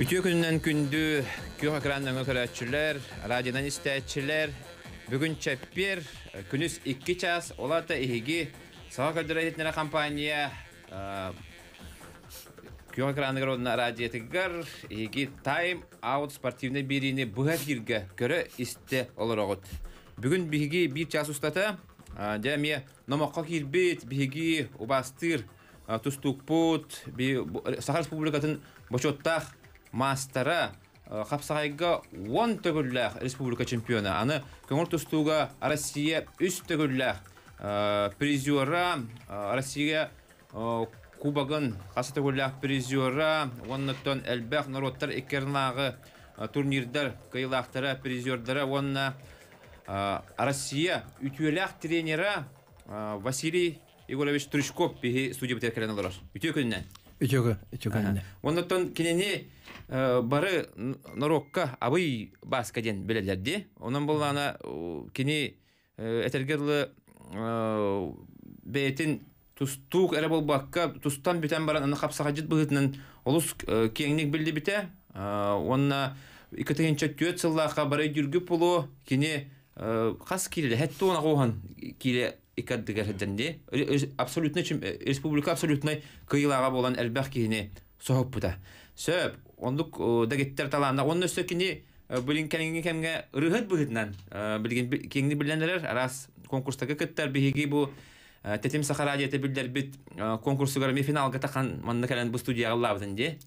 Үтө күннән күндү күйөк экраннан көрәтчүләр, радионан истәчүләр, бүгүн чәппер, күнүс 2 час, олата иһиги сага кадырлы компания күйөк экранны радио радиотыгар, иһиги тайм аут спортивный бирине бүһәгиргә көрө исте олорогут Бүгүн биһиги 1 час устата, дәме номокко кирбит, биһиги убастыр, тустукпут, сахар республикатын бочоттах мастары қапсағайға э, 10 төгілләқ республика чемпионы. Аны көңір тұстуға Россия 3 төгілләқ э, призера э, Россия кубагын қасы төгілләқ призера, оныттан әлбәк народтар екернағы турнирдар кыйлақтары призердары, онна Россия үтүеләқ тренері Василий Егорович Тручков беге студия бітер кәлін олар. Үтеу күнінен? Үтеу күнінен. Оныттан кенене Э, бары норокка абый баска ден Онын онан болана кини э, этергерлы э, бетин тустук эре болбакка тустан бүтен баран аны капсагажыт быытынан олус кеңник билди бите онна икетегенче түөт сыллаққа бары дүргіп болу кини қас киле әтті она коған киле икаддигерденди абсолютно республика абсолютно кыйлага болан элбах кини соһоппута сөп онлук э, дагеттер талаана онун өссөкини э, билин кенинги кемге рыхыт быхытнан э, билген кеңни билендерер арас конкурстагы кыттар биһиги бу тетим сахара дете билдер бит конкурсугар ми финалга тахан манна келен бу студияга лабытын де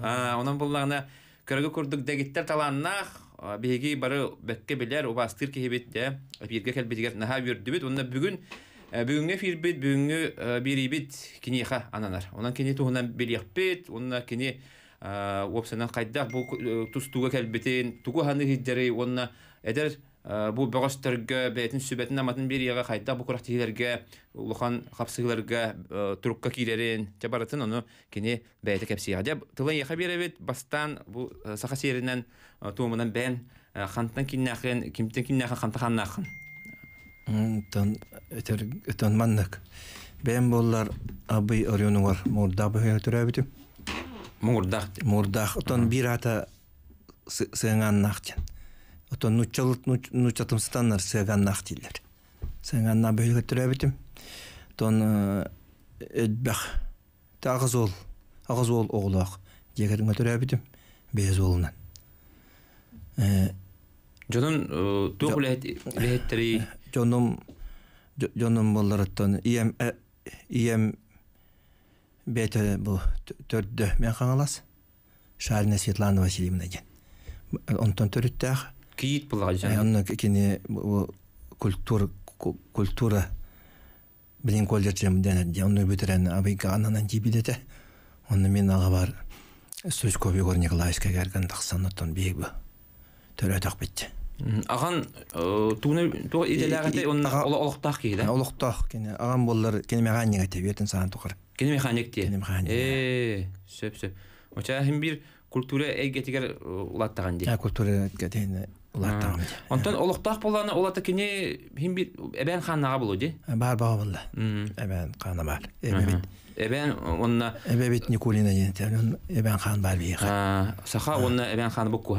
онон буллагына көрөгө курдук дагеттер талааннах биһиги бары бекке билер убастыр кихибит де бирге келбитигер наха бүрдүбүт онна бүгүн бүгүнгө фирбит бүгүнгө бирибит киниха ананар онан кини туһунан билиякпит онна кини Э, опсынан хайдах бу э, тустуга келбетин тугу ханы хиддери онна эдер э, бу бөгөстөргө бетин сүбетин аматын берияга хайдах бу курак тигилерге улухан хапсыгыларга турукка кирерин жабаратын ону кини бэйте кепсига деп тылын яха беребит бастан бу саха серинен туумунан бен хантан киннахын кимтен киннахын ханта ханнахын тон өтөр өтөн маннак бен боллар абый орионуар мурдабы төрөбүтүм мурдах мурдах отон бир ата сыганнахтен отон нучалыт нучатымстаннар сыганнах дилер сыганна бөлгө төрөбүтүм отон өтбах э, тагыз ол агыз ол оглоох жегериңе төрөбүтүм без олунан э, жонун э, тук лехеттери жоном жоном болдораттон ием ием беті бұл төртді мен қаңалас шарина светлана васильевна екен онтон төрүттәх киит була э, жана кини культура культура билин колледжем ден онны бүтүрен абыйга ананан тибилете онны мен ага бар сөз көп егор николаевскага кергендаксан оттон бейбу төрөтөк битти Аған э, туны тур иделәрдә он олоқтақ кейде. Олоқтақ кейді. аған боллар кені механик те бетен саған туқар. Кені механик те. Кені механик. Э, сөп сөп. Оча э, э. хим бір культура әйгетігер ұлаттаған ди. Ә, культура әйгетігер ұлаттаған ди. Онтан олоқтақ болларны улата кені хим бір әбән ханнага болу ди. Бар бар болды. Әбән хана бар. Эбен. Эбен онна Эбебит Николина ген. Эбен хан бар би. Саха онна эбен хан букку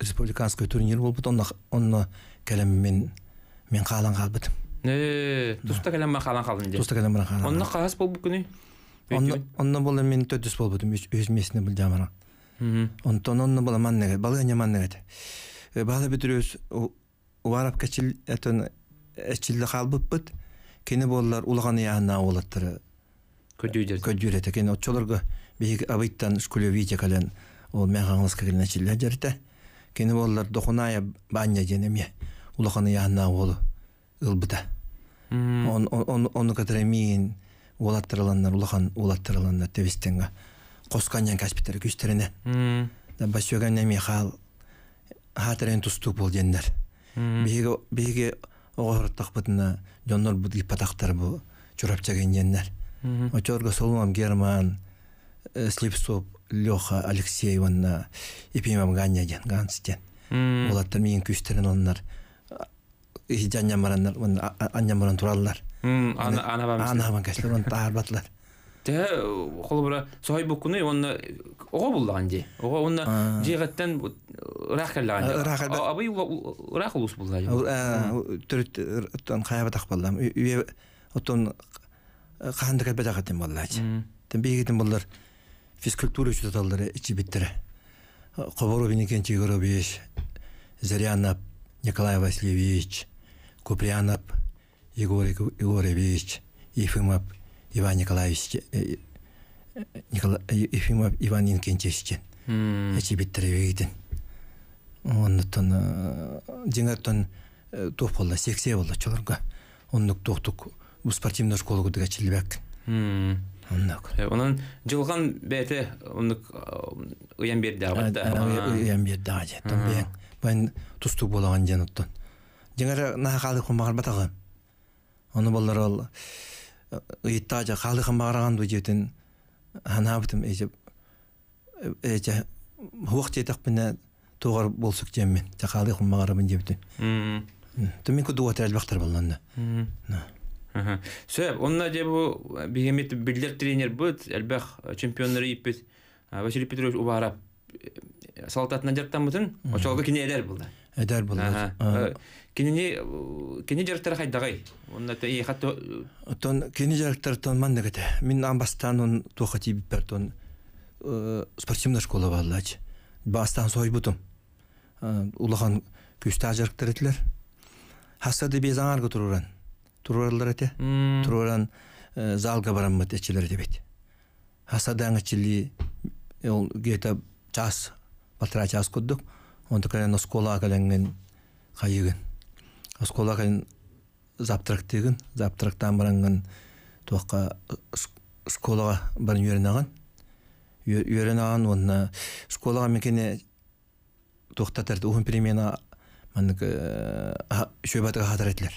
республиканский турнир болып еді онно оны мен мен хаалан халбыт э, туста кэлем ма хаалан халын де туста кэлем ма хаалан онно хаас болбут күнү онно онно бол мен төдүс болбутум өз месине бул жамара онтон онда бола маннеге бала не маннеге э, бала бүтүрөс уарап кечил этон эчилде халбыппыт кени боллар улаган яана олаттыры көдүйдер көдүйдер экен отчолорго бейик абыттан шкуле виде кәлен ол мен аңлыска келен эчилде кені болдар дохуная баня женеме улохана яна олы ылбыта Оны он он катрамин улаттырыланнар улахан улаттырыланнар тебестенге косканьян каспитер күстерене да басёган хал хатырен тусту бол жендер биге биге огорттак бытына жоннор бут гипотактар бу чурап чаген жендер солмам герман э, слепсоп Леха Алексеевна эпимам ганья ден ганстен. Олаттар мен күстерін оннар иди анямараннар анямаран тураллар. Анабам кәшлер он таарбатлар. Тә хол бара сой бу күне онна ого булган ди. Ого онна җигаттан рахалган. Абый рахулус булган. Төрттән хаябатак булдым. Үе отон кандыга э, бедагатым булган. Тәбигетем булдыр физкультура біттірі. чутаталдары чибиттер. Ховоровинекен біш, Зарянап, Николай Васильевич, Куприянов Егор Егоревич, Ефимап, Иван Николаевич, Николай Ефимов Иван Инкентевич. Чибиттер вегиден. Оннутон деңгаттон топ болды, сексе болла чолорга. бұл токтук спортивный школага дегачилбек. Оннок. Онан жылған бәте оннук ыян берди абатта. Ыян берди ажы. Тон бен бен тусту болаган жаныттан. Жеңер на халы кумагар батагы. Оны боллар ол ыйытта ажы халы кумагараган бу жетин ханабытым эже эже хуак жетек бина тугар болсук жеммен. Жахалы кумагарабын жебди. Тумин кудуатыр албактар болланда. Сөп, онна де бу бигемет биллер тренер бут, әлбәх чемпионнары иппет. Василий Петрович убарап салтатна жактан бутын, очолга кине эдер булды. Эдер булды. Кине кине жактар хайдагай. Онна те и хатта тон кине жактар тон манна кете. Мин амбастан он тухати биппер тон спортивная школа валлач. Бастан сой бутым. Улахан күстә жактар этлер. Хасады безаңар көтүрөрөн туралар эте туралан э, залга барам бараммыт эчелер дебейт хасадан чили э, ол гета час батыра час куддук онда кален оскола каленген кайыгын оскола кален завтрак тегин завтрактан баранган туакка школага барын үйренаган үйренаган онда школага мекене тоқтатырды он перемена мыныкі э, шөбатыға хатыр етілер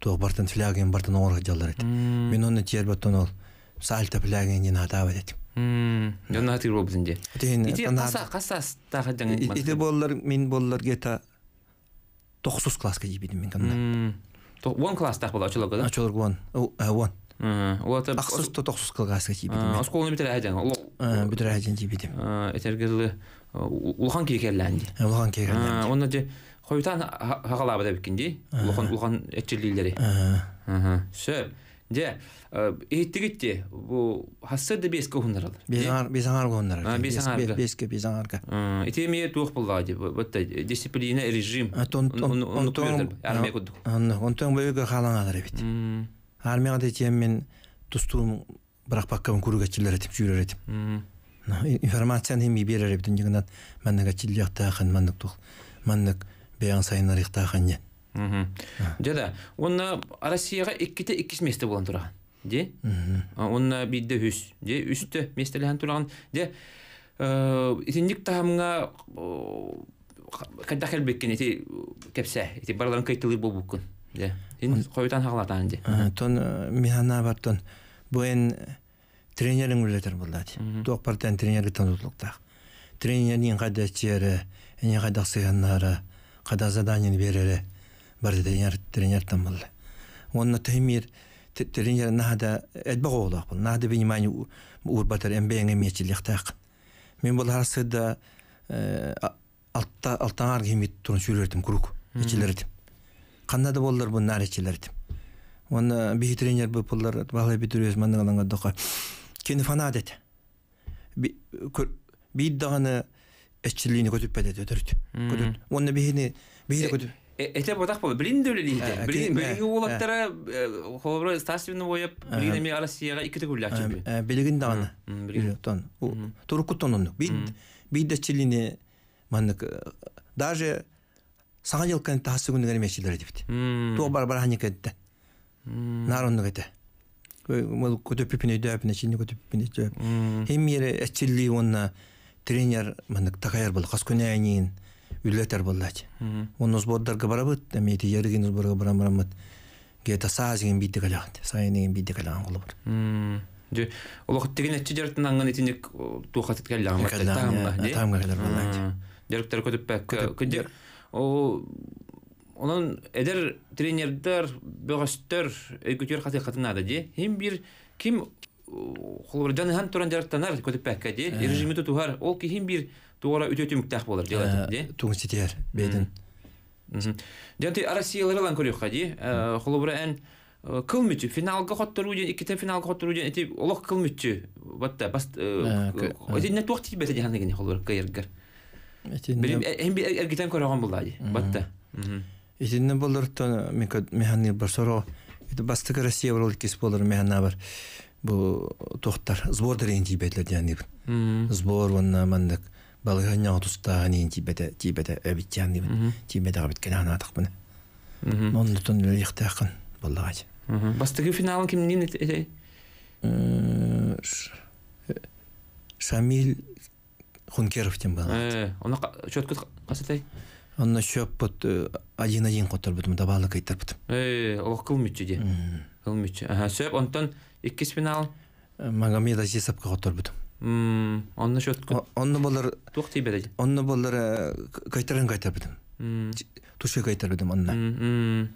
тоо бартын фляген бартын орга жалдар эт. Мен оны тер батон ол сальта фляген дин атап эт. Жана хатыр болуп динде. Ити каса касас та хадан. иде боллар мен боллар гета 9 класска жибидим мен канда. То 1 класс так болот чолок да. Чолок 1. 1. Улата Ахсыз то 9 класска жибидим. Осколны битер айдан. Уло битер айдан жибидим. Этергеле улхан кекелленди. Улхан кекелленди. Онда же хойтан хагалаба деп кинди улхан улхан этчелилери этчилилери сө де эттигитти бу хассырды беске хундаралар бесаңар хундаралар бесаңарга беске эти итемие тух булла деп вот дисциплина режим армия кудду он кудук онтон бөйгө халаңалар бит де тем мен тустум тустуум бірақ баккабын күрүгәтчилер деп жүрөр этип информацияны эми берер эбитин жигинат мандыгачилияктахан мандык тух мандык биян сайын арықта ханне. Жада, онна Россияға икките иккис месте болан тұраған. Де? Онна бидде хүс. Де, үсті местелеген тұраған. Де, ә, итіндік тағамыңа қайда барларын бол Де, ин де. механа бар тон, э, э, тренерің болады. Тоқ әне қада заданияны берере барды тренер тренер там был он на таймир тренер нада эдбаг олак был нада внимание урбатар эмбеңе мечилихтак мен бұл арасыда алта алтаңар кемет турун сүйлөрдүм круг ичилердим кандай да болдор бұл нар ичилердим оны бий тренер бу болдор бала битүрөс мандаган дока кени фана деді бийдаганы эшчилигине көтүп бедет өтүрт. Көтүт. Онны бехине бехире э, көтүп. Эте бодах бол блин дөлө лиде. Блин бехи улаттары э, хобро стасивны ми Россияга ике тек улак да У Билектон. Туркут тонун. Бит бит эшчилигине э, даже саган жыл тасы күнү керме эшчилер депти. Тоо бар бар ханы кетти. көтүп пипине дөп, көтүп пипине дөп. Хем тренер мындык такаяр бол касконяйнин үлетер боллач он узбордарга барабыт эми эти ярыгин узборга гета саа деген бийдик алаган деген жартын аңган жарыктар э, э, ким Хулурдан хан туран жараттанар көтөппәккә ди. Режимы тугар ол киһин бир туара үтөтүм тах деп диләт ди. Туңситер беден. Дәнти Россиялары лан көрөк хади. Хулура эн кылмычы финалга хоттыру ден иките финалга хоттыру ден эти олох кылмычы. Батта бас эти не тохти тибе дигән генә хулура кайергер. Билим эн бир эргитен көрөгөн булды ди. Батта. Итинне болдыртты мен механизм бар соро. Басты Россия болыр кис болыр механизм бар. Бұл тохтар сбор дерен тибетлер дяниб сбор ванна мандык балыганя отустаган тибете тибете эбит дяниб тибете эбит тон бастыгы финалын шамил хункеров э, четко Онна шөп э, один-один Э, де финал иккиспин ал э, мага меда жесапка которбудум онно счет онно болор туох тийбеде онно болор э, кайтаран едім туше кайтарбыдым онна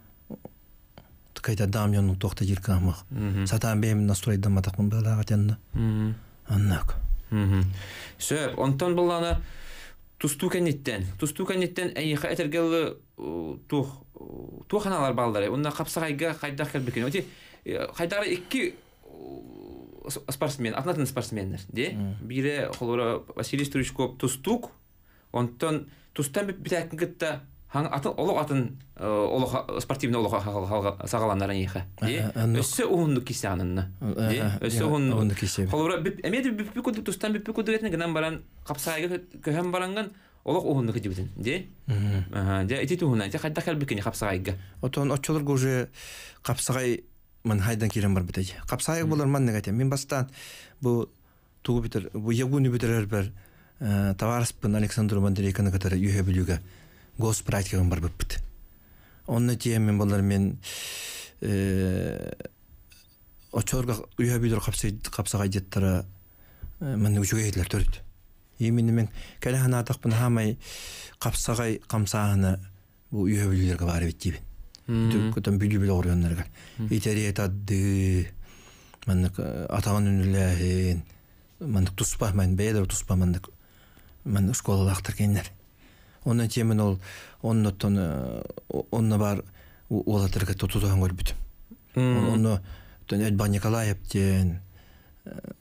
кайта дам яну тохта мах сатан бем настройдам матакмын балагатянна аннак сө онтон тустука тусту кенеттен тусту кенеттен эйха этергеллы тух туханалар балдары онна капсагайга кайдах вот оти кайдары э, икки Э, спортсмен атынатын спортсмендер де бире холора василий стручко тустук онтон тустан битәкин кытта атын олоқ атын э, олоқ спортивный олоқ сағаланнар аниха де өссө уунду кисе анынна де өссө уунду кисе холора эмеди биппи куду тустан биппи куду кетин гынан баран капсаа көһөн баранган олох уунду кижибитин де де эти туунан те кайда калбикини капсагайга отон очолор уже капсагай мен хайдан келем бар битеги капсайык болор ман негатем мен бастан бу тугу битер бу ягуни битерер бер ә, товарспын александр мандрейканы катары юхе билюге гос практикам бар биппит онна тие мен болар мен очорга уя бидер капсай капсагай жеттара мен үчүгө этлер төрт именно мен калахана атакпын хамай капсагай камсааны бу үйөбүлүлөргө барып иттибин күтөн бүдү бил органнарга итери тадды мандык атаган үнүлэхин мандык туспа мен бедер туспа мандык мандык школалактыр кеннер ондан темин ол оннотон онна бар олатырга тутутан көрбүт онно эдбан николаев ден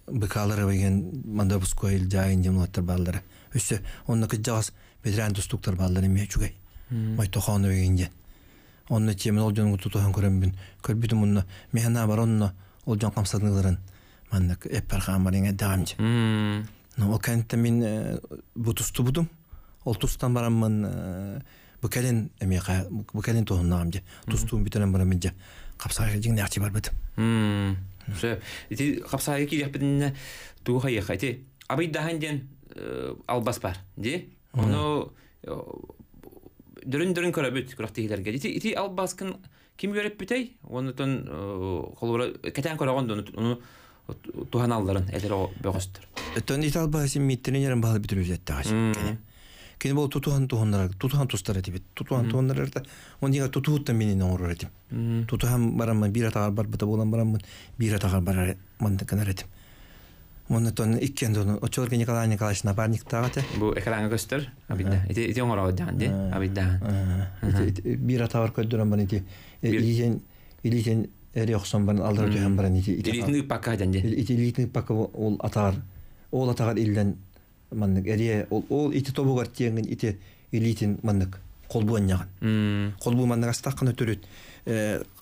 быкалырова деген мандабускоил илжайын дем улаттар балдары өсө онна кыжагас бедиран тустуктар балдары эме чугай майтохонова деген Онны темен ол жөнгө тутуган көрөм бин. Көрбүт мунна мехна бар онно ол жөн камсадыгын. Манда эппер хамарыңга даамчы. ну ол кентте мен э, бутусту тусту будум. Ол тустан э, э, барам мен бу келин эмеге, бу келин тоонам же. Тустуум битерем барам менде. Капсайга жиң нерти бар бетим. Мм. Ошо ити капсайга кирип бетин туухай хайты. Абай да хандан албас бар, же? Ону дөрөн дөрөн көрә бит күрәк тиһләргә дити ити алып ким йөрәп битәй онытын холыра э, кетән көрә гондо уну э, туһан алларын әлер бөгөстер өтөн э, ити алып басын ми тренерын битүр үзәт тагач кин бу тутуһан туһандар тутуһан тустар дип тутуһан туһандар да он дига тутуһутта мен ине оңур дип тутуһан барамын бир атагар бар бута булан барамын бир атагар мен кенәр Оны тон иккен дону Очорга Николай Николаевич напарник тагаты. Бу экранга көстөр, абидда. Эти эти оңора одан де, абидда. Бир атавар көддөрөн бар эти. Илген илген эри оксон бар алдыр төһөн бар эти. Илитни пака дан де. Илитни пака ол атар. Ол атагар илден мандык эри ол ол ити тобугар тиенген ити илитин колбуан колбуаннаган. Колбу мандык астакына төрөт.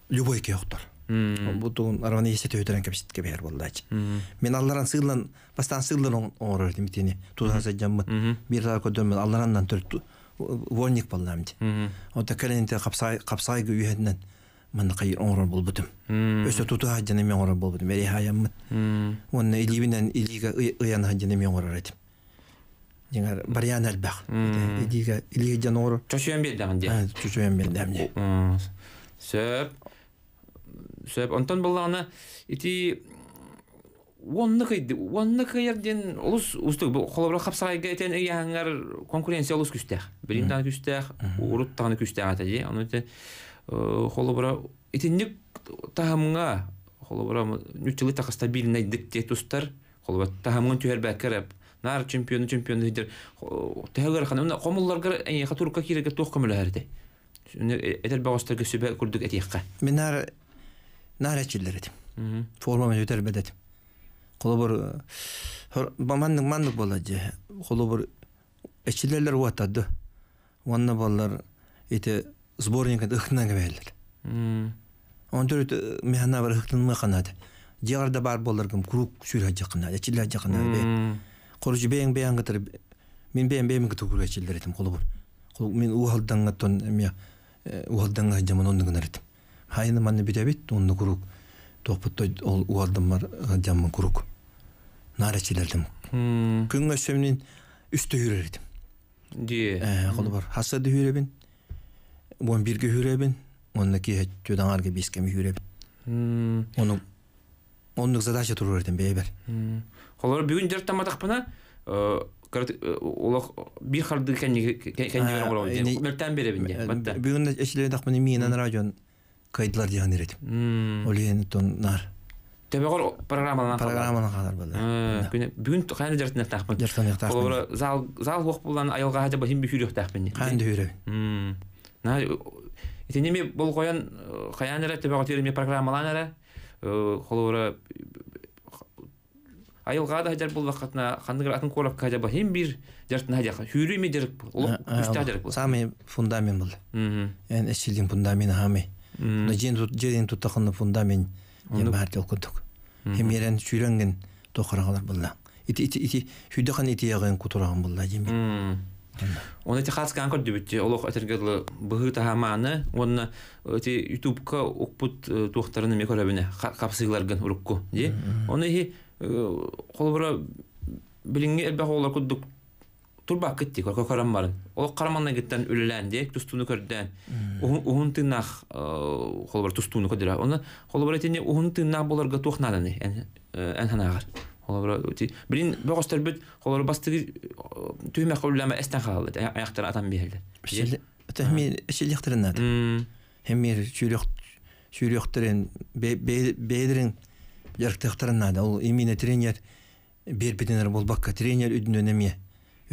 Любой кеоктор бутун арван есе төйдөрөн кепситке бер болдач мен алларан сыйлан бастан оңорор тудан бир көдөм мен алларандан төрт вольник болнамди ота каленте капсай капсай гүйеннен мен кайыр оңорор өсө мен оңорор болбудум эри илибинен мен оңорор этим барьян албах илиге илиге сөп сөп онтон боллана ити Оныкы, оныкы ярдан улус устык бу холобра хапсагай гайтен яңгар конкуренция улус күстә. Бирин таны күстә, урут таны күстә ата ди. Аны те «Э, холобра итенник тагымга холобра нүчлы тага стабильный дип те тустар. Холобра тагымга төр бакырып, нар чемпион, чемпион дидер. Тагыр хана унда комуллар гыр ай хатурка кирегә тохкымлы һәрде. Этер багыстыга сөбә күрдек әтиякка. Менәр нааратчилер этим форма мен өтөр бедет холобор мандык мандык болот же холобор эчилерлер уатады баллар эти механа бар ыхтын мыканады бар болар ким курук сүйрө жакына эчилер жакына бең бең кытыр мен бең бең кытыр курук мен тон эме жаман ондугунар хайны манны бидебит онны курук тохпуттой ол уардымар жаммын курук наречилердим күнгө сөмнин үстө үйрөредим дие колу бар хасады үйрөбин он бирге үйрөбин онны ки төдаңарге бескеме үйрөбин ону ондук задача туруп бердим бейбер олар бүгүн жартамадакпына улах бир харды кеннигер кеннигер болгон мертен беребин бүгүн эшиледакмын миинен радион кайдылар деген ирет. Ол енді тон нар. Төбөгөр программалана программалана калар болды. Бүгүн кайны жартын зал зал тақпын На бол тереме айылға да жар бұл уақытына қандығыр атын қорап қажа ба бір жартын хадяқа ме жарық бұл ұлық самый фундамент бұл но жен жерин тутакыны фундамент жен баарты окудук эми эрен сүйрөнген тохарагалар булла ити ити ити сүйдөкан ити ягын кутураган булла жеми Он эти хаска анкор дебютте олох этергелы быгы тахаманы онна эти ютубка укпут э, тухтарыны мекорабине капсыгларган урукку де оны хи колбора э, билинге элбах олар куддук турба кетти кокко карам барын ол карамандан кеттен үлелән дек тустуну көрдән уһун тыннах э, хол бар тустуну кадыра оны хол бар тене уһун тыннах болар гатухнаны ан ан э, ханагар хол бар ти брин богостер бит хол бар бастыгы э, түймә хуллама эстен хал аяктар атам бирле тәхми шилехтерен ат һәм мир чүлех чүлехтерен бедрин яртыхтарын ада ул имине тренер бербеденер болбакка тренер үдүнө немие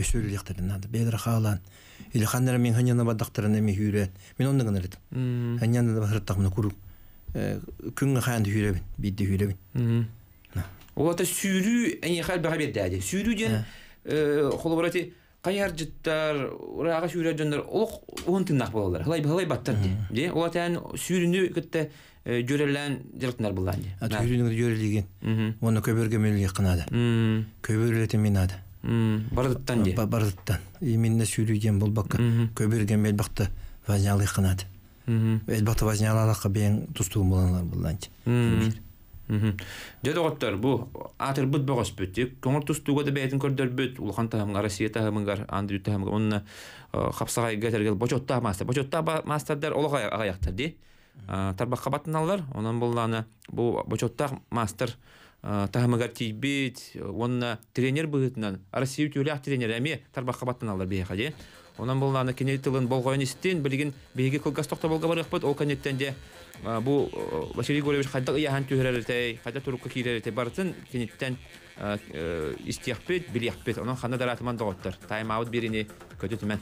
өсөрлүктөрүн анда бедра хаалан или ханнера мен ханьяна бадактарына мен хүрө мен ондан гана редим ханьяна да хыртак мен куру э, күнгө ханды хүрөбүн бидди хүрөбүн олата сүйрү эйхал бага бердиади сүйрү ден э. э, холоборати каяр жыттар урага сүйрөр жондар олок он тыннак ди сүйрүнү кытта булган ди оны кынады бардыттан э, де бардыттан именно сүйрүйден бұл бакка көбірген белбақты вазнялы қанады белбақты алакка бен тұстуым боланлар бұлданчы Жадоғаттар, бұл атыр бұд бағас бөттік, көңір тустууга да бәйтін көрдер бүт, ұлхан тағымға, Россия тағымыңғар, Андрю тағымға, онына қапсағай э, гәтергел, бочотта мастар, бочотта мастардар олға ағаяқтар, де. Тарбаққа баттын алар, онан бұл бочотта мастер таһамыгар тейбит онна э, тренер быгытынан россия тюлях тренер әме тарбаққа баттан алдар де онан бұл аны кене тылын болғойын истен білген бейге кылгас тоқта болға ол кенеттен де э, бұл э, василий қайда қайдақ ияхан түйрәрітей қайда турукка кирәрітей бартын кенеттен истияқпет Оның онан хана даратыман дұғыттыр. тайм аут беріне көтөтімен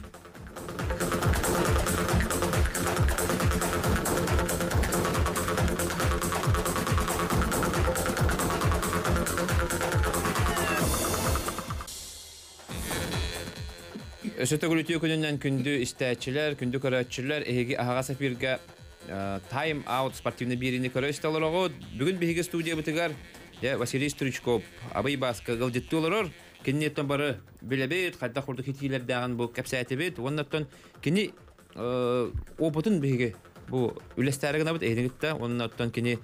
Өсөтөгүлүтүү күнүнөн күндү истечилер, күндү көрөтчүлөр эһиги аһага сафирге тайм аут спортивный бирини көрөстөлөрөгө бүгүн биһиги студия бытыгар я Василий Стручков абый баска галдетти олорор киннеттен бары билебит кайда курдук хитилер даган бу капсаатебит оннаттан кини опытын биһиги бу үлестәре генә бит аттан оннаттан кини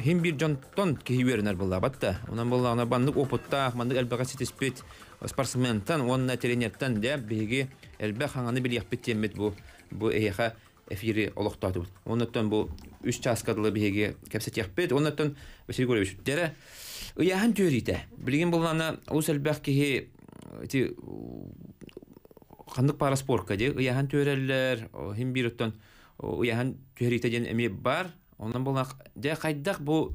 хим бир жонтон киһибернер та онан буллагына бандык опытта мандык әлбәгә ситеспит спортсменттан онна тренерттан дә биги әлбә хаңаны бил яп бит бу бу эха эфири олохтаты бут. Оннан бу 3 часкадлы биги Василий дәрә төрите. Билген ус әлбәх эме бар. Оннан булган дә кайдак бу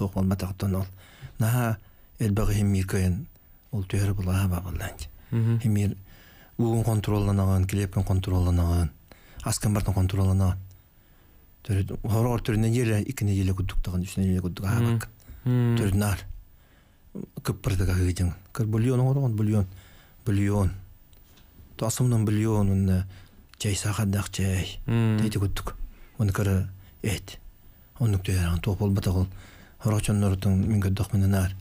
туох болматахтан ол наха ол түһөр булаа бабылдан химир уун контролланаган клепкин контролланаган аскамбартын контролланаган төрөт хорор аабак кыр бульон бульон бульон э, чай сахадак рочоннордун мүнгөддөх мененар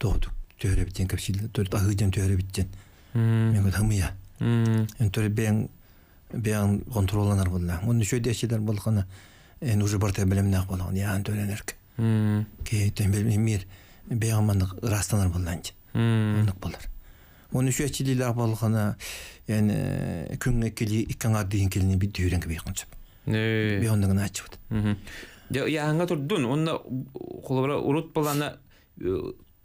тоодук төөрө биттен кепсил төрт агыдем төөрө биттен мен хамыя эн төрө бен бен контроланар болла мун шо дечидер болгона эн уже барта билемнак болгон яан төрөнөрк ке тем мир бен ман растанар болланчы андык болар мун шо чилилер болгона эн күнгө кели иккаңа дейин келини бит үйрөнгө бейкончуп э. бе ондагына ачыбыт яһаңа турдун онна холобра урут балана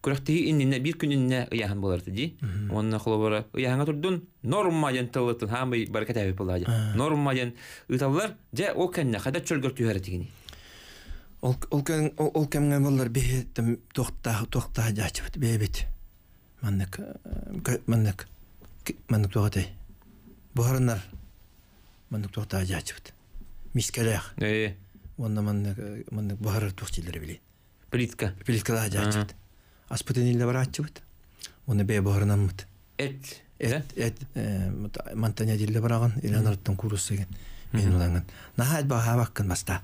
күрәхтеһи иннинә бир күниннә яһан буларты ди. Онна холобра яһаңа турдун норма ден тылытын хамы баркат әбе булады. Норма ден ыталлар дә о кәннә хәдә чөлгөр төһәре дигени. Ол ол кән ол кәмгә булар бе тохта тохта ячып бе бит. Мәннек мәннек мәннек тохтай. Бухарнар мәннек тохта ячып. Мискәләх. Әйе онда маннык маннык баары тухтилдер билин плитка плитка да жаачыбыт аспытенилде бар ачыбыт оны бе баарынанмыт эт эт эт э, мантаня дилде бараган иланарттан курус деген мен уланган нахат баа баккан баста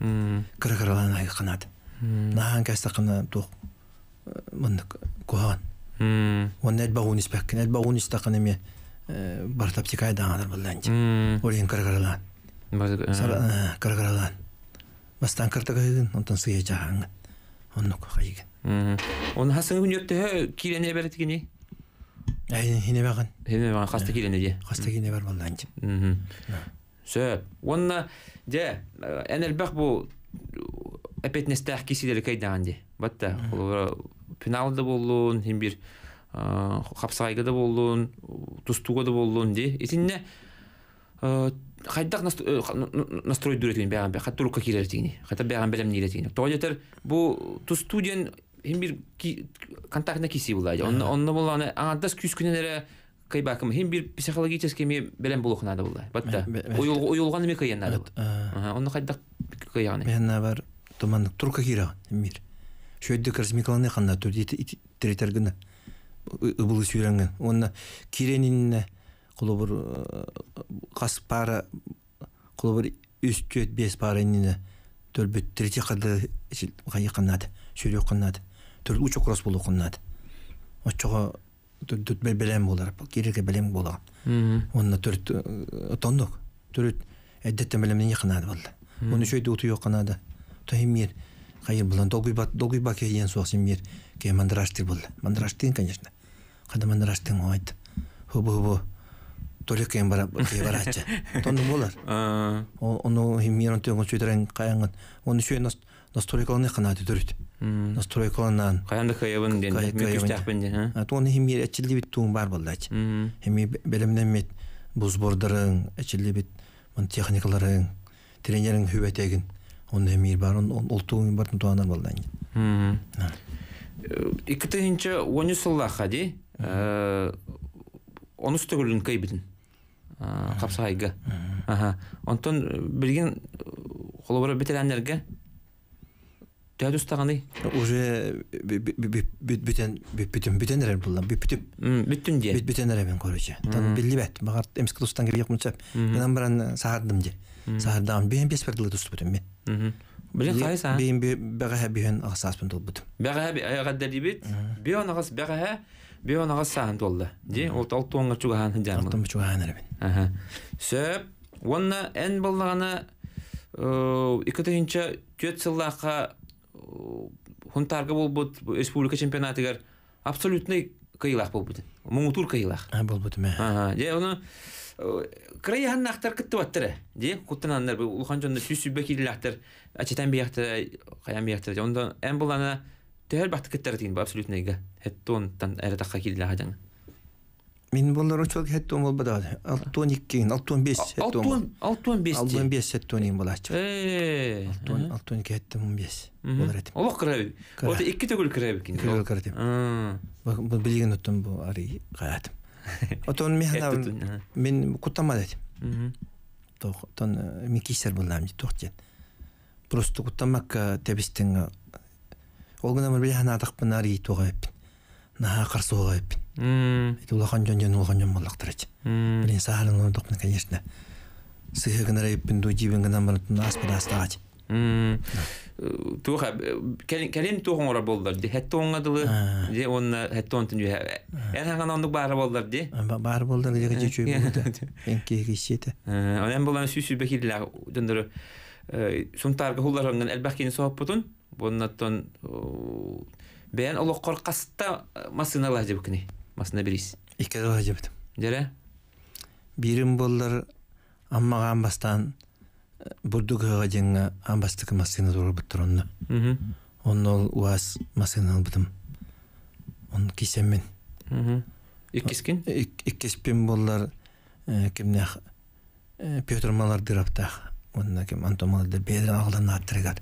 кыр кырылан айканат нахан кына тух э, маннык куаган онда эт багун испаккен эт багун истакан эме э, бартаптикай даңадар балланчы олин кыр кырылан кыр кырылан бастан кыртыгыгын онтон сыя жаһаңы оннук кайыгын он хасын күнөттө кирене берет кини хине баган хине баган хаста кирене ди хаста кирене бар болдан же сө онна же энел бах бу опять не стах кисидер кайдан же батта пеналда болун хим бир хапсагайга да болун тустуга да болун ди итинне хайдак э, настрой дүретин бәгән бәгән рука кирер тигени хайта бәгән белем ниле тигени то ятер бу ту студиян хим бир контактна киси була я онна онна була аны андас күнен күнелере кайбакым хим бир психологический ми белем булук надо була батта уйул уйулган ми кайен надо онна хайдак каяны мен бар туман турукка кира мир шөйдө кырсмикаланы канда турди тиретергене ыбылы сүйрәнгән онна киренинне құлы бір э, қас пара құлыбыр үстет бес пара ине төрбіт третий қада қайы қаннады шөрек қаннады төрт учо кросс болу қаннады очоға төрт белем болар кереге белем бола онна төрт э, тондық төрт әдеттен белемден қанады болды оны шөйді ұты жоқ қанады тоймир қайыр бұлан долгой бат долгой баке ен суақсым мир ке мандраштыр болды мандраштың конечно қада мандраштың ойды хубы хубы төреккен бара барача тонду болар ону химиерон төгөн чөйдөрөн каянган оны шөй нас настройкаланы канаты дөрүт настройкаланан каянды каябын ден мүкүстякпын ден а тоны химиер эчилди бит туң бар болды болдач хими белемнен мет бузбордырың эчилди бит мын техникаларың тренерин хүбетегин онда мир бар он туң бар туанар болдан икки тыгынча оны суллаха ди онус төгүлүн кайбитин аха онтон білген билген бетел әндерге төт ұстағандай уже бүтен бүтен бүтен эрем булдым бүтүп бүтүн ди бүтен эрем короче тан билли бет багар эмске тустан кеп якмын чап мен баран саардым де саардам бен бес пердиле тусту бүтүм мен Блин, хайса. Бин ағасы аспын тұл бүтін Бәгәһә бәгәһә дейбет Бе ағасы бәгәһә бионаға саан толла де ол алтуанға чугахан хыджан алтуанға чугахан арабин аха сөп онна эн боллагана икетинче төт сыллаха хунтарга болбут республика чемпионатыгар абсолютный кыйлах болбут тур кыйлах а болбут ме аха де оны краяхан нахтар кытты баттыр де куттанандар улхан жонда сүсүбе килахтар ачатан бияхтар каям бияхтар онда эн болана тәһәр бахты кеттәр тиген бу абсолютно ига хеттон тан әле дәхә килде хаҗан мин хеттон бада алтон бес хеттон алтон бес хеттон ин алтон хеттон бес булыр әтем олык кирәби ул икки төгөл кирәби кин төгөл кирәтем а бу билеген оттым бу ари отон мен мен кутамады Тох, тон э, мен кисер булдым тох ол гына мөр биһа натах пынар ит еппін наа қарсы оға еппін ит улахан жон жон улахан жон боллактырыч билин саарын он токпун конечно сыхы гына еппін ду жибин гына мөр аспада астагач туха келин тухан ора болдар ди хетте онга дылы ди онна хетте он тунжу эн ханган ондук баары болдар ди баары жүйе ди ә. жече чөй болду эн кеги сите анан ә, булан сүсү бекилла дөндөрө ә, сумтарга хулларган элбахкин сооппутун Боннаттон бен олоққор қаста э, масына деп кіне. Масына берейс. Ике лажып. Жаре? Бирим боллар аммаған бастан э, бурдугаға жеңге амбастық масына туры бұттыронны. Он ол уаз масына албыдым. Он кисеммен. Иккескин? Э, Иккеспен боллар кимне Петр Малар дыраптах. Онна кем Антон Малар да беден ағылдан аттырыгат.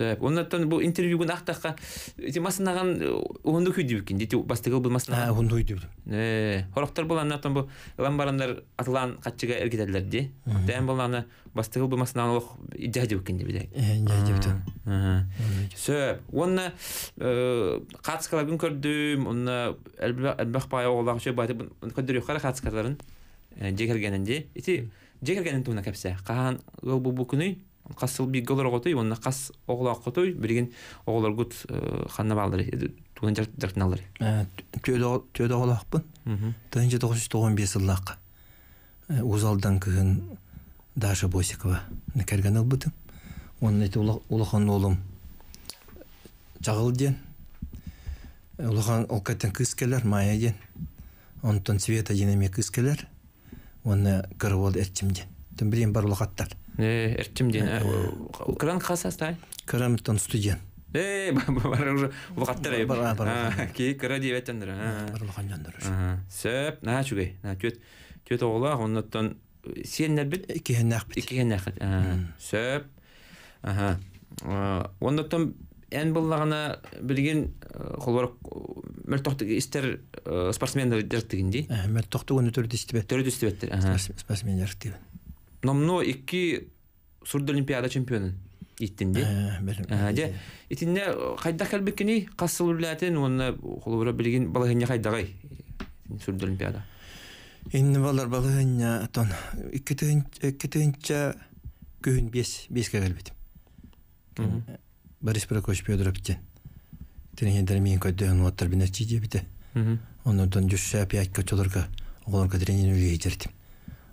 Оннаттан бұл интервью күн ақтаққа те масынаған э, онды күйді бекен дете бастыгыл бұл э, масынаған. Э, а, онды күйді бекен. Хорақтар бұл аннаттан бұл лан барандар атылан қатчыға әргетәділер де. Дәйін бұл аны бастыгыл бұл масынаған олық жады бекен де бедек. Жады бекен. Сөп, онна қатысқалар күн көрдім, онна әлбәқ бай оғылақ үші байты, көдір еқара қатысқаларын жекергенінде. Эти, жекергенін туына кәпсә. Қаған ғыл бұл бұл қасыл би голор готой онна қас оғла қотой бірген оғлар гут э, ханна балдыр э, туған туган жартыналар төдө оғлақпын тыгынчы тогуз жүз бес беш өз ә, алдан кыгын даша босикова керген ылбытым оның эти улахан оолум жагыл ден ә, ол кәттен күз келер мая ден онтон света ден эме кыз келер оны кырыбол этчим ден тен бирин бар ұлықаттар эртим ден студент эй бар уже вакыттар бар бар ки деп айтандыр сөп на сен бит икеннах бит сөп аха оннан эн буллагына билген истер спортсмендер номно икки сурд олимпиада чемпионун иттинди же э, э, итинне кайда келбеккини кассыл үлләтен уонна холура билигин балахинне кайдагай сурд олимпиада инне балар балахинне атон иккитинче күн бес беске келбетим э, Борис Прокоч Пёдоровтен тренер мен көдөн отыр бинечи дебите онордон жүз шаап пять кочолорго оголорга тренер үйгө жердим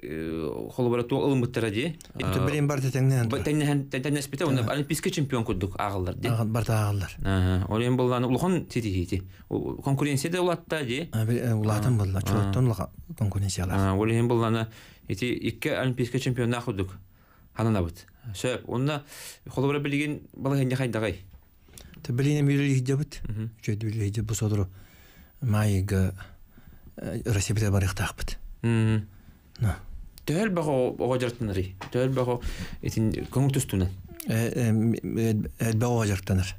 Э, холобарату ылмыттыра ди. Итү берен бар тәтәңнән. Тәннән тәннәс бите уны олимпийский чемпион курдук агылдар ди. Агыл барта агылдар. Ага, олен булган улган тити ди. Конкуренция да улат да ди. Улатын булла, чураттан улга конкуренциялар. эми бул аны эти икке олимпийский чемпион нахудык. Ханана бит. Шәп, уны холобара билген бала кенде кайдагай Тә эми мирли бит. Чөйдә билли бит бу содуру Майга Россия бит бар төһөл бахо огожартыныр төһөл бахо итин көңүл түстүнө бахо огожартыныр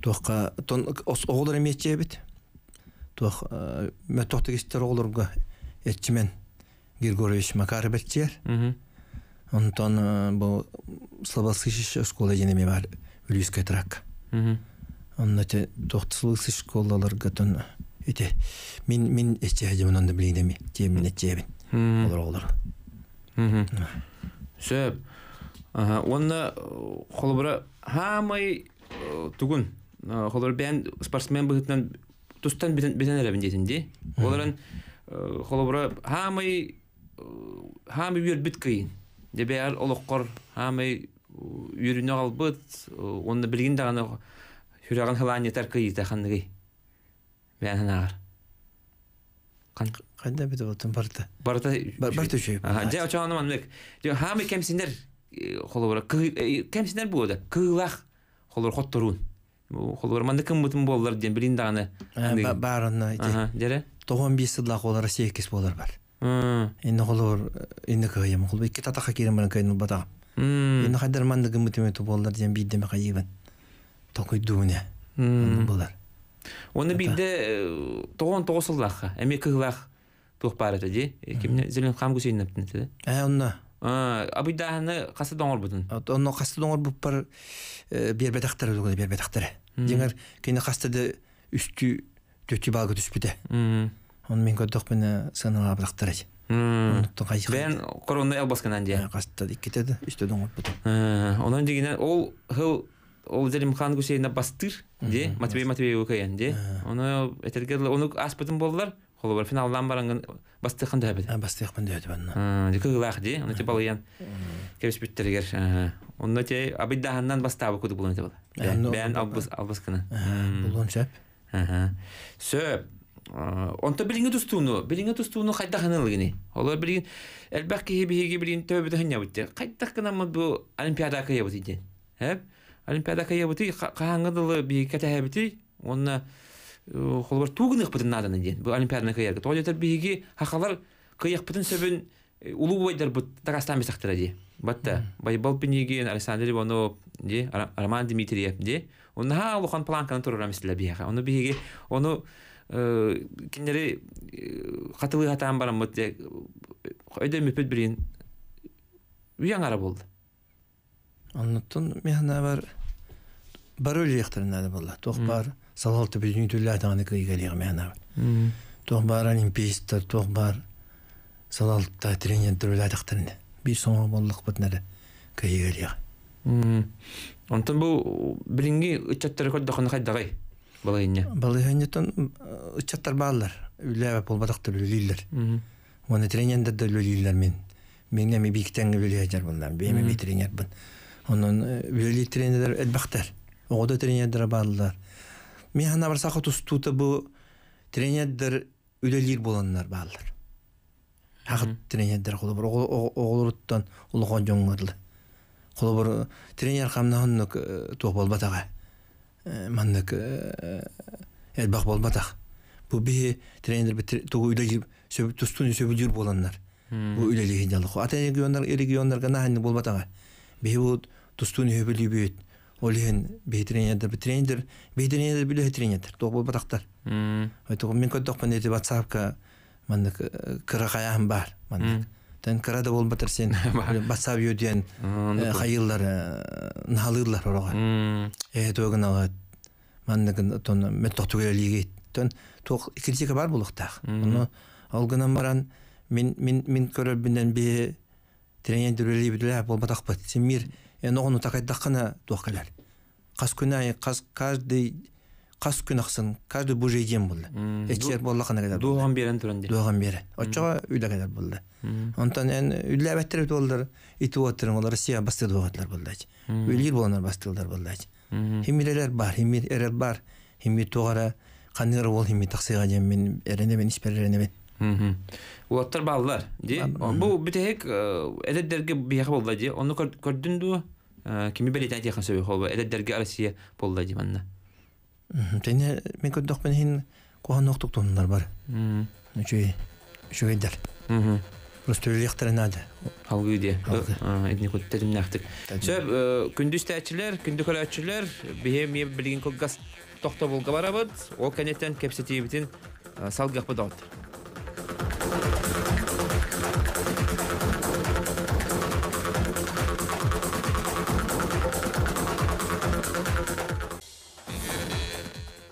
туакка тон оголор эми эчебит туак мэ тохтагистер оголорга эччимен Григорьевич Макаров эччер онтон бу слабосышыш школа ме бар үлүскө трак онна те тохтусулык школаларга тон ите мин мин эчче жемнан да билейдеми темин эччебин олар олар сөп онна холбара хамай түгін. холбара бен спортсмен быгытнан тустан бетен эребин дейтинди оларан холбара хамай хамай үйөр биткыйын дебеяр олоккор хамай үйөрүнө албыт онна билгин дагана хүраган хылаан етер кыйыта ханныгый бен ханагар қандай бит болтун барда барта барда үшөй жа очону манмек жа хамы кемсиндер холобора кемсиндер бууда кыылах холор хотторун холор манда ким бутун болдор ден билин даганы баарына жаре тогон бес сыдлак олар секиз болар бар енді холор энди кыйым холбу икки татака кирим баран кыйын батагам энди кайдар манда ким бутун ден бийдеме кайыбын токуй дууне болар Оны бейді э, тоғын тоғысылдаққа, әме күгілақ тұқпары тәде, кеміне зелен қам көсейін әптін тәде. Ә, онна. Абыйдағыны қасы доңыр бұдын. Оны қасы доңыр бұп бар бербет э, бербетақтары дұғыны бербетақтары. Деңір кейіні қастыды үсті төтті балғы түспіді. Оны мен көддіқ мені сығынала бұдақтары. Бәрін қорғында әл басқанан де. Ә, қастыды кетеді, үсті доңыр бұдын. Ә, онан дегенен ол ғыл ол жерим хан гусейна бастыр де матвей матвей укаян де оны этергер оны аспытын болдылар холобар финалдан баранган бастыхан дэбит а бастыхан дэбит банна дик гылах де оны те балаян кебис оны те абиддаханнан бастабы куду булын те бала бен албас албаскана булон сөп сөп онта билиңе тустууну билиңе тустууну хайда ханылыгыны олар билин элбак киһи биһиги билин төбөтө хыннябытте кайдах гына мы бу олимпиада кыябыт иден Әп? олимпиада кая бути каһаңыдылы биги кэтэһэ бити онна холбор тугынык бытын наданы ден бу олимпиаданы кыярга тоолетер биги хахалар кыяк бытын сөбүн улуу бойдар бут дагастан бисактыра ди батта байбал пиниген александр иванов ди роман дмитриев ди онна ха улухан планканы турара мисиле бияха ону биги ону кинери катылыгатаан бараммыт өйдө мүпүт бирин уяңара болду Оннуттан мехна бар бар өлектәрнәле булла. Тох бар бар олимпиистер, тоқ бар салал та тренер дүрәлә тәхтәрне. Бир соңга буллык бутнәре кыйгалыгы. Онтан бу билинге үтчәттәр да, хана Оны мен. Мен тренер онон э, велик тренерлер элбактар огодо тренердер баалылар мен ана бар саха тустута бу тренерлер үлелир боланнар баалар хакыт тренерлер холобур оголуруттан улуган жоңгарлы холобур э, тренер камнахыннык э, туох болбатага маннык элбак болбатак бу би тренер тугу үлелир тустун сөбүлүр боланнар бу үлелир хиналык ата региондар региондарга наханны болбатага бейбут тустун өбүлүбүт ол ен бейтренедер тренер бейтренедер биле тренер тобу батактар айтыгы мен көтөкпүн эти ватсапка мандык кыракаян бар мандык тен кырада болбатыр сен басап юден хайылдар налырлар орога э тогун алат мандык тон мен токтугеле лигит тон ток критика бар булуктак муну алгынан баран мен мен мен көрөбүнен бе тренер дүрөлейбидле болбатакпыт сен мир Э, ногону такай дахкана дуакалар кас ай э, кас каждый кас күнахсын каждый божий день болды эчер боллакана кадар дуаган берен туран дуаган бере очога үйдө кадар болды онтан эн үйләбәттер бит болдыр итеп отырын олар россия бастыды болгатлар болды айт үйлер боланар бастылдар болды айт химилелер бар химир эрел бар химир тугара каныр бол химир таксыга мен эрене мен ишбер эрене мен Улаттар баллар, ди. Бу битек эдеддерге бияха болла ди. Оны көрдүн Кими белет айтып кан сөйү холба. Эдеддерге Россия болла ди манна. Тене мен көдөх мен хин кохан ноктук тундар бар. Үчөй. Үчөй дер. Просто лехтер надо. Алгы ди. Эдни кут тедим күндүз тәчилер, күндү көрәчилер, бием билген кол газ тохта болга барабыт. Ол кенеттен кепсетибитин салгах бадат.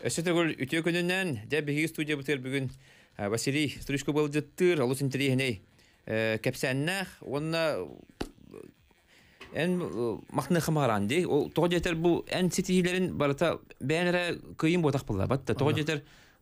Өсөтөгөл үтө күнүнөн дә биги студия бүтер бүгүн ә, Василий Стручко был деттыр, алус интерегеней ә, кепсәннәх, онна эн махны хамаран ди. Ол тогы жетер бу эн ситилерин барата бәнере кыйын ботак булды. Батта тогы жетер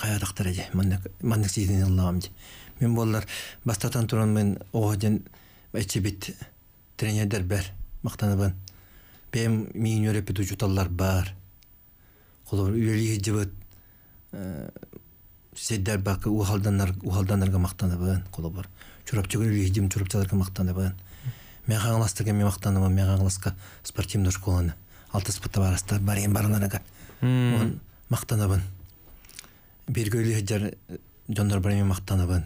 каядактар эже мандык мен боллар бастатан туран мен ооден эчибит тренердер бер мактаныбын бем бар холор үрелии жыбыт э, седдер бакы ухалданар ухалданарга мактаныбын бар чурап чөгүрүлии жим чурапчаларга мактаныбын мен каңластыга мен мактаныбын мен каңласка спортивный школаны алты Бергі өлі хеджар э, жондар барымен мақтанабын.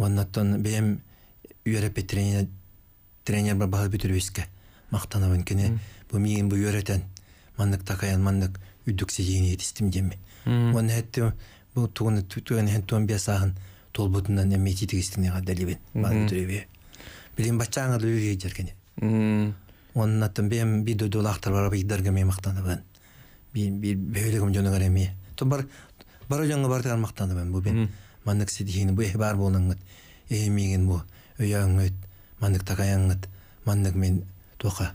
Ваннаттан бем үйерепе тренер тренер бар бағал бүтірбеске мақтанабын. Кені бұл мен бу үйеретен маннык такаян маннык үдүксе жеңе етістім деме. Оны бу бұл туғыны хен тон туын биясағын толбутунан эме титигистине гадалибин баан түребе билим бачаңа дүлүге жеркене онун атын бем би дудул актар барап идарга ме мактаныбын бир бөөлүгүм жөнөгөр эми то Тобар бара жаңа бартыган мен бу бен маннык сидиин бу бар болнаңыт эмиген бу өяңыт маннык такаяңыт маннык мен тока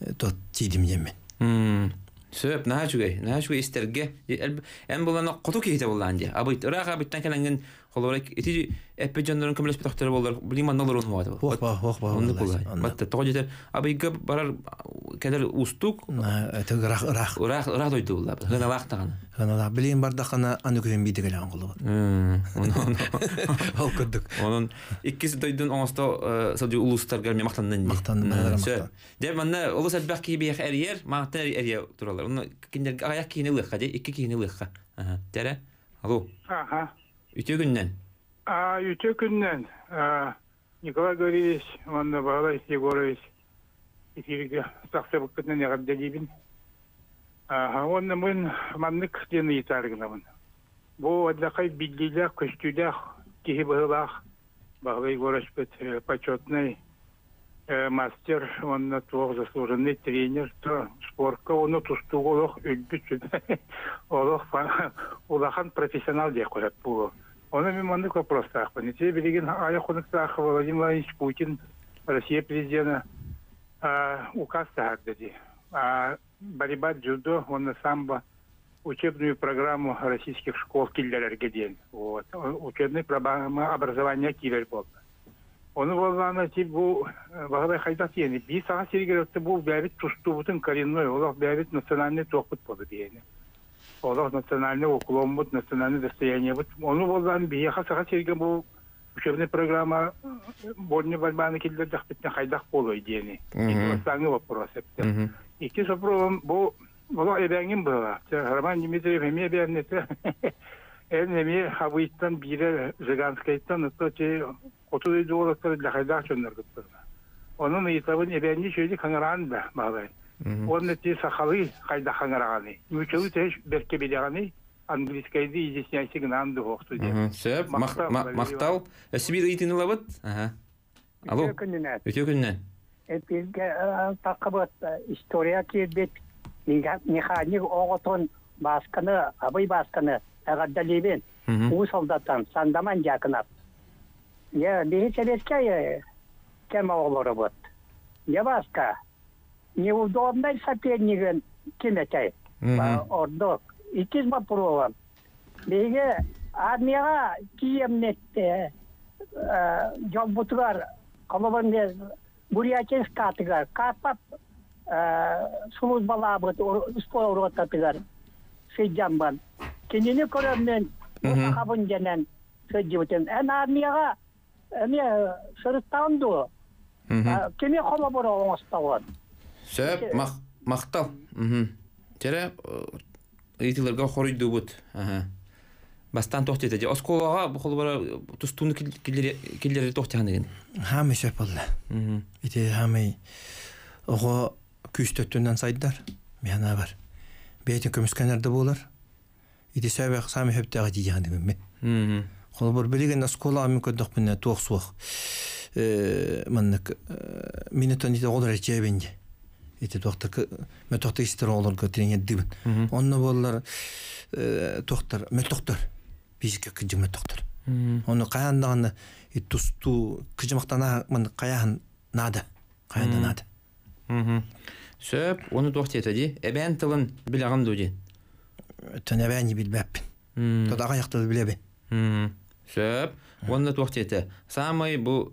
э, тот тидим демен сөп наачугай наачугай истерге эм булана куту кейте булан же абыт ырак абыттан келенген рек эти эппе жаннарын көмөлөс битактары болдор. Блин, анда лорун хуат. Ох ба, ох ба. Онда кулай. Батта тогы жетер. Абыйга барар кедер устук. Это рах рах. Рах рах дойду булла. Гана лахтаган. Гана лах. Билим барда аны Ол көддүк. Онун иккиси дойдун оңосто сади улустарга мен мактандан. Мактандан мактан. Деп манда улус албак мактан туралар. киндер аяк икки Алло. Ага. Үте күннен? А, үте күннен. Николай Григорьевич, онна Бағалай Егорович, эфирге сақсы күтнен яғабда дейбін. А, онна мұн маннық дені етарығынамын. Бұл адақай бидділі, күштілі, кехи бұғылақ, Бағалай Егорович почетный мастер, онна туғ заслуженный тренер, то спорка, оны тұстуғы олық үлгі олық улахан профессионал дей қойат бұл оны мен мындай көп просто нете билеген аяқ оныксақ владимир владимирович путин россия президенті указ тағдыди борьба дзюдо оны самбо учебную программу российских школ киллерерге дейін вот учебный программа образования киллер болды оны болғаны э, тип бұл бағдай қайда тиені би саға сергелетті бұл бәбіт тұстубутын коренной олақ бәбіт национальный тоқпыт болды дейіні олар национальный уклон бут национальный достояние бут ону болған бияха саха серген бұл учебный программа больный э, борьбаны келдер дақпетне хайдақ болу идеяны. Индивидуальный вопрос. Ики сопровым бұл Бұл әбәңім бұла. Роман Дмитриев әме бәрнеті ән әме хавыйттан бірі жиганскайттан ұтты че отыз үйді оластыр ләхайдақ жөндір күттірді. Оның ұйтабын әбәңі шөйді каңыраан да бағдай. Он те сахалы хайда ханараганы. Үчөү теш берке белеганы английскайды изъясняйся гнанды хоқту де. Сөп, мақтал. Әсібір үйтіні лабыт? Алло. Өтеу күнінен. Эпизге э, тақыбыт э, история кебет механик оғытын басқыны, абай басқыны әғаддалебен. У солдаттан сандаман жақынап. Я бейі чәбетке э, кем оғылыры бұд. Я басқа неудобный сопернигин э, кеметей э, ордок икиз бапурова биге армияга киемнетте э, жолбутугар колобонде бурятин штатыгар капап сулуз балабыт успой уротатыгар сыйджамбан кинини көрөммен хабын женен сөйдибитен эн армияга эме шырыттаунду кеме колоборо оңостогон сөп мақтал жәрі э, итилерге хорыйду бут бастан тохти теде осколага бухол бара тустуны келдері тохти хан деген хамы сөп болла ите хамы күйіс күстөттүнөн сайдар мена бар бетин көміскенерді болар ите сөбөк сами дейді жийган деген мен Хол бир билеген оскола мен көдөк мен тоқ суох э, мынык э, минутан ите олар жебенде ити тохтар мө тохтар истер олорго тиреңе дыбын онно боллар тохтар мө тохтар бизге кыжы мө тохтар оны каяндаганы тусту кыжымактана мын каяхан нада каянда нады сөп оны тохте тоди эбен тылын билягын дуди тон эбени билбеппин тодага яктылы билеби сөп онно тохте самый бу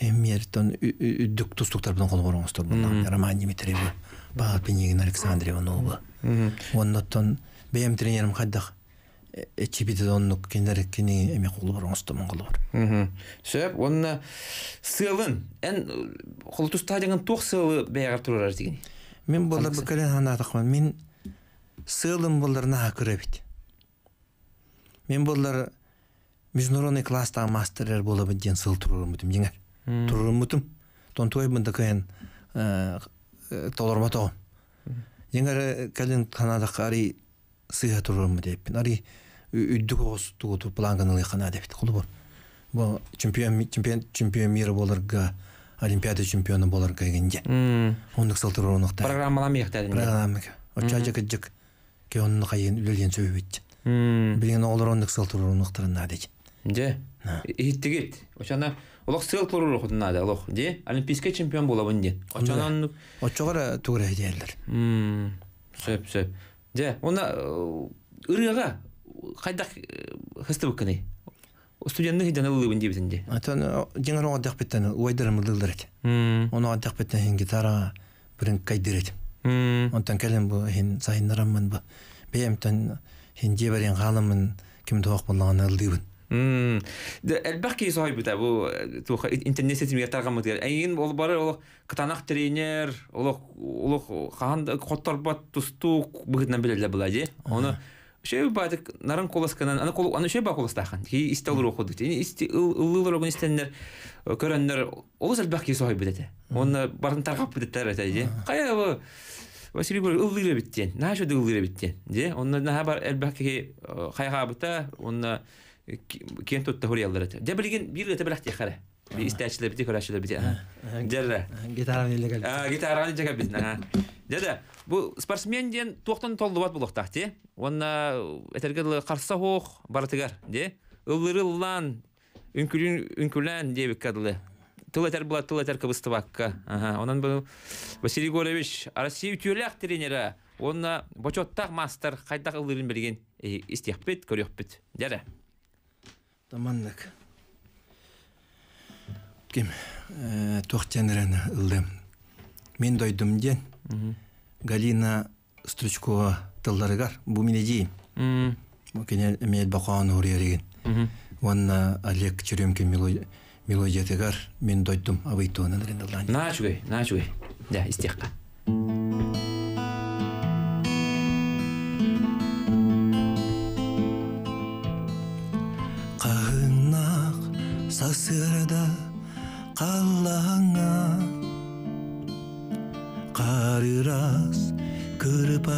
эмиертон үддүк тустуктар билан колго ороңустор булан роман дмитриева баа пенегин александровна улы оннотон бм тренерим кайдах эчибиде э, оннук кендер кини эме кулу ороңустор мон колор сөп онна э, сылын эн колтуста деген ток сылы бегар турар деген мен болар бекелен анатакман мен сылын булдар наа көрөбүт мен булдар международный класстагы мастерлер болобут ден сыл турармытым жеңер турурум бутум тонтуай бында э, э толорма тоон жеңара э, калин канадак ари турмы деп ари үддүк огостугуту планганылы кана депт кулубур бу чемпион чемпион чемпион мира боларга олимпиада чемпионы боларга эгенде ондук сылтырууунукта программалам эктадин программа оча жакыжык ке кайын үлөлген Білген иттигит очана улох ссылкалар де олимпийский чемпион болабын де очанан очогора тугра идеялар сөп сөп же уна ырыга кайдак хыстыбыккыны студентны хиден ылыбын дебитин де атан жеңер оңа дак беттен дак беттен хин онтан келем бу хин бу бемтен хин Әлбәк кейс ой бит бу э, тух интернет сетимгә таргамы дигән. Әйин ул бары ул кытанак тренер, ул ул хан коттар бат тустук білерде беләлә булады. Оны Шей бадык нарын коласканан, ана кол, ана шей баколас тахан. Ки истел руху дит. Ини исти ыллы рогун истеннер, көрәннер, ул әлбәк кейс ой бит. Оны барын таргап бит тәрәтә. Кая бу Василий Борис ыллы биттен. Наша да ыллы биттен. Де, онна наһа бар әлбәк ки э, хайга кен тотта хуриялларыт. Дә билген билгете беләхте хәре. Би истәчле бите көрәшле бите. Дәррә. Гитара ниле гел. А, гитара ниле гел безнә. Дәдә, бу спортсмен ден тохтан толдыбат булык тахти. Онна этергә карса хох барытыгар, де. Ыллырыллан үнкүлен үнкүлен дебек кадлы. Тыл этер була, тыл этер кыбыстыбакка. Ага, онан бу Василий Горович Россия үтүләк тренеры. Онна бочоттак мастер кайдак ыллырын берген. Истехпет, көрөкпет. Дәррә. Таманнык. Ким э, тохтенрен ылдым. Мен дойдым ден. Галина Стручкова тылдарыгар Бу мине дейін. Бу кене мед бақуан уререген. Ванна Олег черемкин мелодия тегар. Мен дойдым абайтуанын рендалдан. Начугай, начугай. Да, истеққа. сырда қалаңа қарырас көріп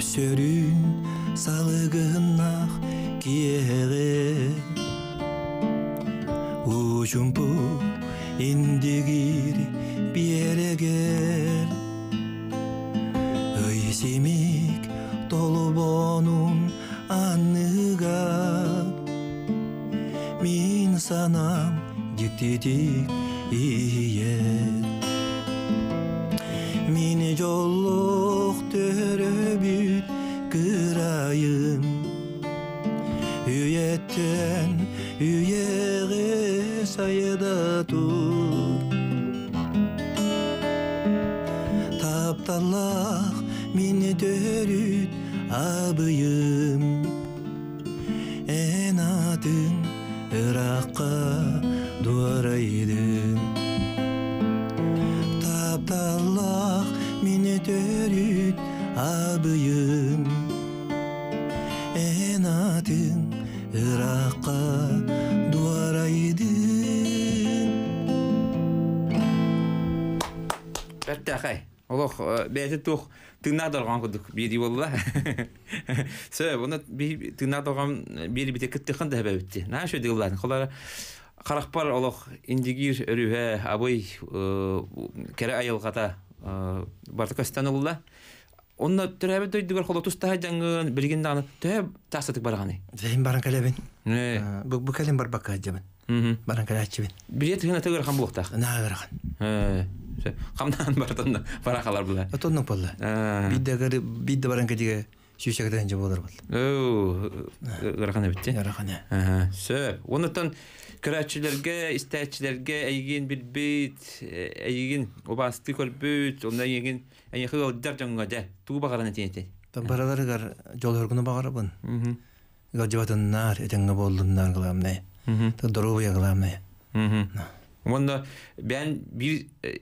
Сөрін салыгын ақ киеге ужумпу индигир берегер ыйсемик толубонум аныға, мин санам диктетик бәті тоқ тыңнақ дорған құдық бери болла сөп оны тыңнақ дорған бери біте кітті бітті на қарақпар олық индигир өрюхә абой э, кәрі айылғата э, барды онна төрәбе дөйдүгөр холотус таа жаңын билгенде аны төө тасатык барганы. Зейин баран калебин. Не. Э. Э, бу бу калем бар бакка жебин. Баран калачыбин. Билет гына төгөр хам булакта. На барган. Э. Хамдан бартанда баракалар була. Отонно болла. Биддегер э. бидде баран кадиге шүйшек деген же болар бол оу рахана бит те рахана онутан көрәчилерге истәчилерге эйгин билбит эйгин убасты көрбүт онда да туба карана тиете там бараларыгар жол өргүнү багарабын гаджибатыннар этеңге болдуннар кыламны дорубы ягыламны онда бир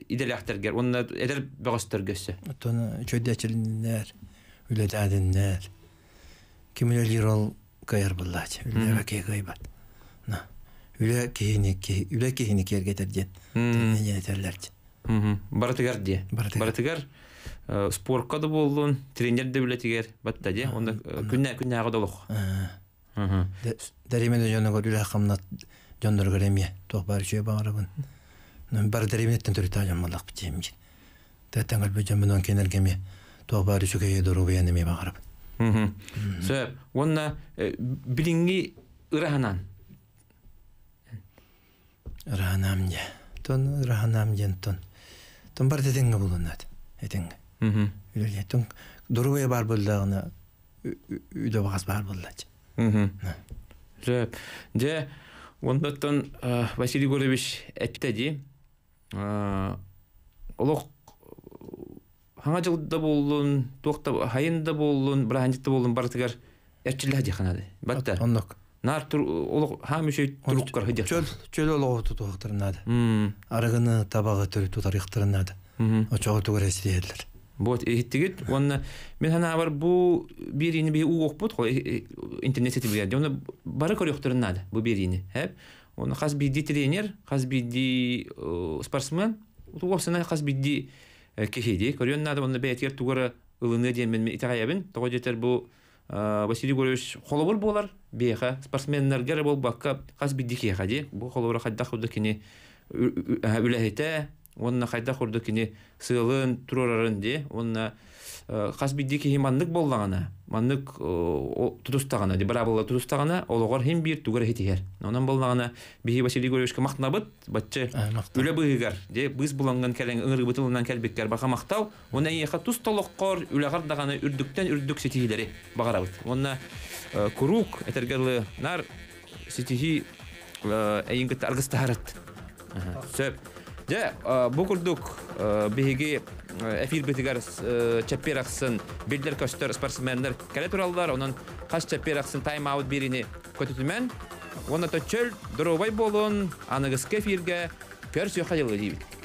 иделяхтергер онда эдер бөгөстөргөсү үлетәдіннәр. Киміле лирол кайыр бұллач, үле вәке кайбат. Үле кейіні кергетер ден, тенненетерлерді. Баратыгар де. Баратыгар Спортқа да болуын, тренер де білетігер, батта де, онда күнне күнне ағы долық. Дәремен өжені көр үле қамнат жондыр көреме, тоқпар үшеу бағырабын. Бар дәремен еттен түрі тағын малақ бітемін. Тәттен көлбі жөмін он кеме тообаар үсүкэйе доругуя неме багарып сөп онна билинги ыраханан ыраханам же тон ыраханам жен тон тон бар тетеңге булунат этеңге үлеле тон доругуя бар булдагына үйдө багас бар булдат сөп же ондоттон василий горович этте Хаңа жылды болуын? тоқтап, болын, бір болын, бар тігер әрчілі әді қанады. Бәтті. Ондық. Нар тұр, олық, хам үші Чөл, чөл олық ұты тұқтырынады. Арығыны табағы түрі Очоғы әсіре мен ана бар бұл бе бұд, интернет Оны бары Оны тренер, спортсмен, кихиди. Көрүн надо он бетер тугара ылыны демен итаябын. Тогы жетер бу Василий Гуревич холобор болар, беха спортсменнерге бол бакка хас биддики хади. Бу холобор хадда худда кини үлэхете, онна хайда хурда кини сылын турорарын де, онна хасбиддики маннык боллагана маннык э, тутустагана дебрабылла тутустагана ологор хим бир тугар хетихер онан боллагана бихи василий григорьевичке мактанабыт батчы э, үлө быыгар де быыс буланган келең ыңыр бытылынан келбеккер баха мактал уна иэха тус толоккор үлэгар дагана үрдүктен үрдүк ситихилери багарабыт онна э, курук этергерлы нар ситихи эйингитте аргыстаарыт сөп же бу курдук биһиги әфір э, бітігер э, чәппер ақсын белдер көстер спортсмендер кәле тураллар онын қаш чәппер ақсын тайм аут беріне көтітімен оны төчөл дұрубай болуын анығыз кефирге пөрс ұйқа жылғы